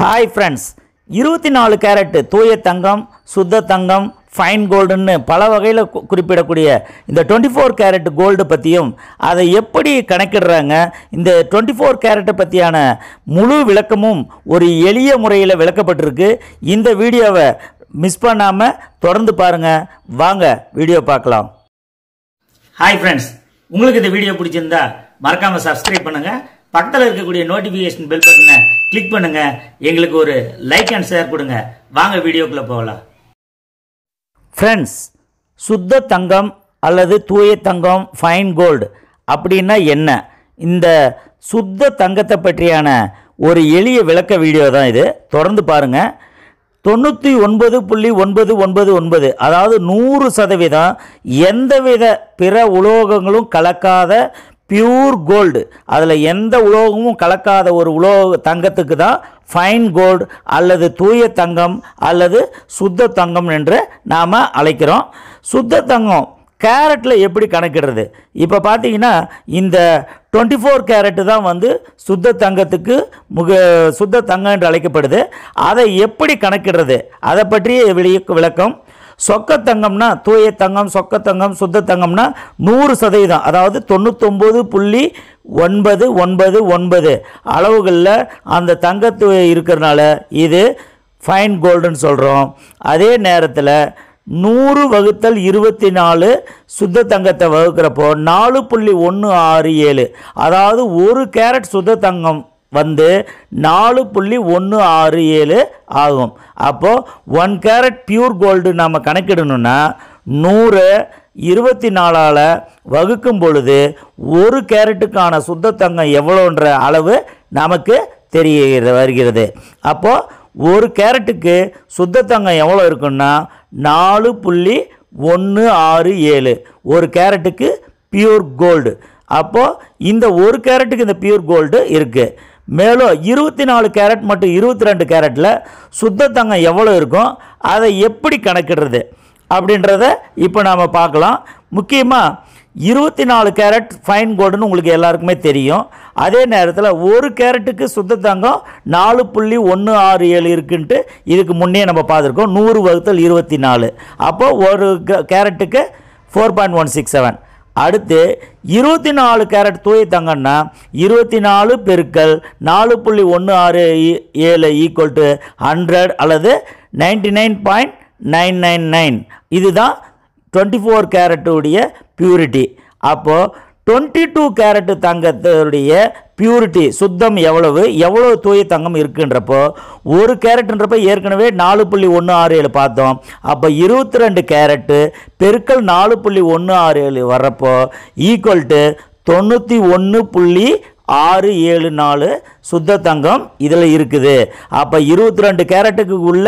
hi friends இருபத்தி நாலு carrot தூய தங்கம் சுத்த தங்கம் ஃபைன் கோல்டுன்னு பல வகையில் குறிப்பிடக்கூடிய இந்த டுவெண்ட்டி ஃபோர் கேரட் கோல்டு பற்றியும் அதை எப்படி கணக்கிடுறாங்க இந்த டுவெண்ட்டி ஃபோர் கேரட்டை பற்றியான முழு விளக்கமும் ஒரு எளிய முறையில் விளக்கப்பட்டிருக்கு இந்த வீடியோவை மிஸ் பண்ணாமல் தொடர்ந்து பாருங்கள் வாங்க வீடியோ பார்க்கலாம் ஹாய் ஃப்ரெண்ட்ஸ் உங்களுக்கு இந்த வீடியோ பிடிச்சிருந்தா மறக்காமல் சப்ஸ்கிரைப் பண்ணுங்கள் பக்கத்தில் இருக்கக்கூடிய நோட்டிபிகேஷன் பெல் பட்டனை கிளிக் பண்ணுங்க எங்களுக்கு ஒரு லைக் அண்ட் ஷேர் கொடுங்க வாங்க வீடியோக்குள்ளே போகலாம் ஃப்ரெண்ட்ஸ் சுத்த தங்கம் அல்லது தூய தங்கம் ஃபைன் கோல்டு அப்படின்னா என்ன இந்த சுத்த தங்கத்தை பற்றியான ஒரு எளிய விளக்க வீடியோ தான் இது தொடர்ந்து பாருங்கள் தொண்ணூற்றி ஒன்பது புள்ளி ஒன்பது ஒன்பது ஒன்பது அதாவது நூறு சதவீதம் எந்தவித பிற உலோகங்களும் கலக்காத பியூர் கோல்டு அதில் எந்த உலோகமும் கலக்காத ஒரு உலோக தங்கத்துக்கு தான் ஃபைன் கோல்டு அல்லது தூய தங்கம் அல்லது சுத்த தங்கம் என்று நாம் அழைக்கிறோம் சுத்த தங்கம் கேரட்டில் எப்படி கணக்கிடுறது இப்போ பார்த்தீங்கன்னா இந்த டுவெண்ட்டி ஃபோர் கேரட்டு தான் வந்து சுத்த தங்கத்துக்கு முக சுத்த தங்கம் என்று அழைக்கப்படுது அதை எப்படி கணக்கிடுறது அதை பற்றிய விளக்கம் சொக்க தங்கம்னா தூய தங்கம் சொக்க தங்கம் சுத்த தங்கம்னா நூறு சதவீதம் அதாவது தொண்ணூத்தொம்பது புள்ளி ஒன்பது ஒன்பது ஒன்பது அளவுகளில் அந்த தங்கத்து இருக்கிறனால இது ஃபைன் கோல்டுன்னு சொல்கிறோம் அதே நேரத்தில் நூறு வகுத்தல் இருபத்தி நாலு சுத்த தங்கத்தை வகுக்கிறப்போ நாலு புள்ளி ஒன்று ஆறு ஏழு அதாவது ஒரு கேரட் சுத்த தங்கம் வந்து நாலு புள்ளி ஒன்று ஆறு ஏழு ஆகும் அப்போது ஒன் கேரட் பியூர் கோல்டு நம்ம கணக்கிடணும்னா நூறு இருபத்தி நாலால் வகுக்கும் பொழுது ஒரு கேரட்டுக்கான சுத்த தங்கம் எவ்வளோன்ற அளவு நமக்கு தெரிய வருகிறது அப்போது ஒரு கேரட்டுக்கு சுத்த தங்கம் எவ்வளோ இருக்குன்னா நாலு புள்ளி ஒன்று ஆறு ஏழு ஒரு கேரட்டுக்கு பியூர் கோல்டு அப்போது இந்த ஒரு கேரட்டுக்கு இந்த பியூர் கோல்டு இருக்குது மேலும் இருபத்தி நாலு கேரட் மற்றும் இருபத்தி ரெண்டு கேரட்டில் சுத்த தங்கம் எவ்வளோ இருக்கும் அதை எப்படி கணக்கிடுறது அப்படின்றத இப்போ நாம் பார்க்கலாம் முக்கியமாக இருபத்தி நாலு கேரட் ஃபைன் கோல்டுன்னு உங்களுக்கு எல்லாருக்குமே தெரியும் அதே நேரத்தில் ஒரு கேரட்டுக்கு சுத்த தங்கம் நாலு புள்ளி ஒன்று ஆறு ஏழு இருக்குன்ட்டு இதுக்கு முன்னே நம்ம பார்த்துருக்கோம் நூறு வகுத்தல் இருபத்தி நாலு அப்போது ஒரு கேரட்டுக்கு four point one six seven அடுத்து இருபத்தி நாலு கேரட் தூய தங்கன்னா இருபத்தி நாலு பெருக்கல் நாலு புள்ளி ஒன்று ஆறு ஏழு ஈக்குவல் டு ஹண்ட்ரட் அல்லது ninety nine point nine nine nine இதுதான் டுவெண்ட்டி ஃபோர் கேரட்டுடைய பியூரிட்டி அப்போது டுவெண்ட்டி டூ கேரட்டு தங்கத்துடைய பியூரிட்டி சுத்தம் எவ்வளவு எவ்வளோ தூய தங்கம் இருக்குன்றப்போ ஒரு கேரட்ன்றப்போ ஏற்கனவே நாலு புள்ளி ஒன்று ஆறு ஏழு பார்த்தோம் அப்போ இருபத்தி ரெண்டு கேரட்டு பெருக்கல் நாலு புள்ளி ஒன்று ஆறு ஏழு வர்றப்போ ஈக்குவல் டு தொண்ணூற்றி ஒன்று புள்ளி ஆறு ஏழு நாலு சுத்த தங்கம் இதில் இருக்குது அப்போ இருபத்தி ரெண்டு கேரட்டுக்கு உள்ள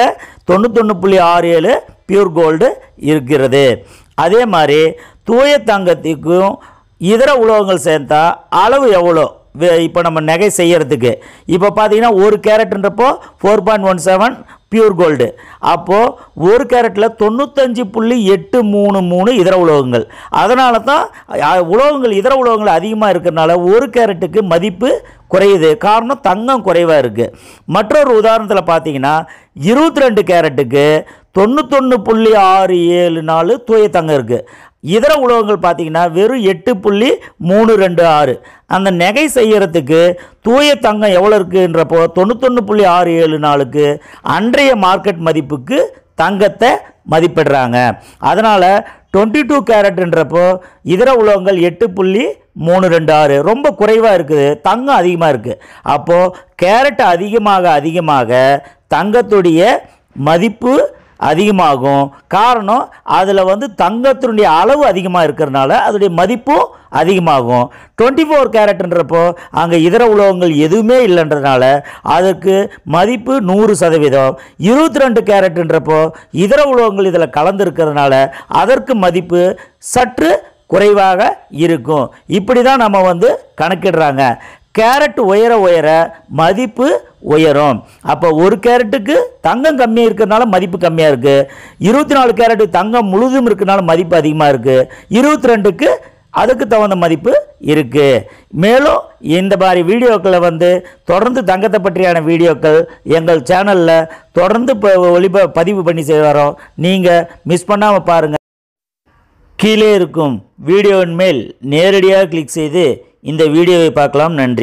தொண்ணூத்தொன்று புள்ளி ஆறு ஏழு பியூர் கோல்டு இருக்கிறது அதே மாதிரி தூய தங்கத்துக்கும் இதர உலோகங்கள் சேர்த்தா அளவு எவ்வளோ இப்போ நம்ம நகை செய்கிறதுக்கு இப்போ பார்த்தீங்கன்னா ஒரு கேரட்ன்றப்போ four point one seven pure gold அப்போது ஒரு கேரட்டில் தொண்ணூத்தஞ்சு புள்ளி எட்டு மூணு மூணு இதர உலோகங்கள் அதனால தான் உலோகங்கள் இதர உலோகங்கள் அதிகமாக இருக்கிறனால ஒரு கேரட்டுக்கு மதிப்பு குறையுது காரணம் தங்கம் குறைவாக இருக்குது மற்றொரு உதாரணத்தில் பார்த்தீங்கன்னா இருபத்தி ரெண்டு கேரட்டுக்கு தொண்ணூத்தொன்று புள்ளி ஆறு ஏழு நாலு தூய தங்கம் இருக்குது இதர உலோகங்கள் பார்த்திங்கன்னா வெறும் எட்டு புள்ளி மூணு ரெண்டு ஆறு அந்த நகை செய்கிறதுக்கு தூய தங்கம் எவ்வளோ இருக்குன்றப்போ தொண்ணூத்தொன்று புள்ளி ஆறு ஏழு நாளுக்கு அன்றைய மார்க்கெட் மதிப்புக்கு தங்கத்தை மதிப்பிடுறாங்க அதனால் டுவெண்ட்டி டூ கேரட்ன்றப்போ இதர உலோகங்கள் எட்டு புள்ளி மூணு ரெண்டு ஆறு ரொம்ப குறைவாக இருக்குது தங்கம் அதிகமாக இருக்குது அப்போது கேரட் அதிகமாக அதிகமாக தங்கத்துடைய மதிப்பு அதிகமாகும் காரணம் அதில் வந்து தங்கத்தினுடைய அளவு அதிகமாக இருக்கிறனால அதனுடைய மதிப்பும் அதிகமாகும் டுவெண்ட்டி ஃபோர் கேரட்ன்றப்போ அங்கே இதர உலோகங்கள் எதுவுமே இல்லைன்றதுனால அதற்கு மதிப்பு நூறு சதவீதம் இருபத்தி ரெண்டு கேரட்ன்றப்போ இதர உலோகங்கள் இதில் கலந்துருக்கிறதுனால அதற்கு மதிப்பு சற்று குறைவாக இருக்கும் இப்படி தான் நம்ம வந்து கணக்கிடுறாங்க கேரட் உயர உயர மதிப்பு உயரும் அப்போ ஒரு கேரட்டுக்கு தங்கம் கம்மியாக இருக்கிறதுனால மதிப்பு கம்மியாக இருக்குது இருபத்தி நாலு கேரட்டு தங்கம் முழுதும் இருக்கிறனால மதிப்பு அதிகமாக இருக்குது இருபத்தி ரெண்டுக்கு அதுக்கு தகுந்த மதிப்பு இருக்குது மேலும் இந்த மாதிரி வீடியோக்களை வந்து தொடர்ந்து தங்கத்தை பற்றியான வீடியோக்கள் எங்கள் சேனலில் தொடர்ந்து இப்போ ஒளிப பதிவு பண்ணி செய்வாரோம் நீங்கள் மிஸ் பண்ணாமல் பாருங்கள் கீழே இருக்கும் வீடியோவின் மேல் நேரடியாக கிளிக் செய்து இந்த வீடியோவை பார்க்கலாம் நன்றி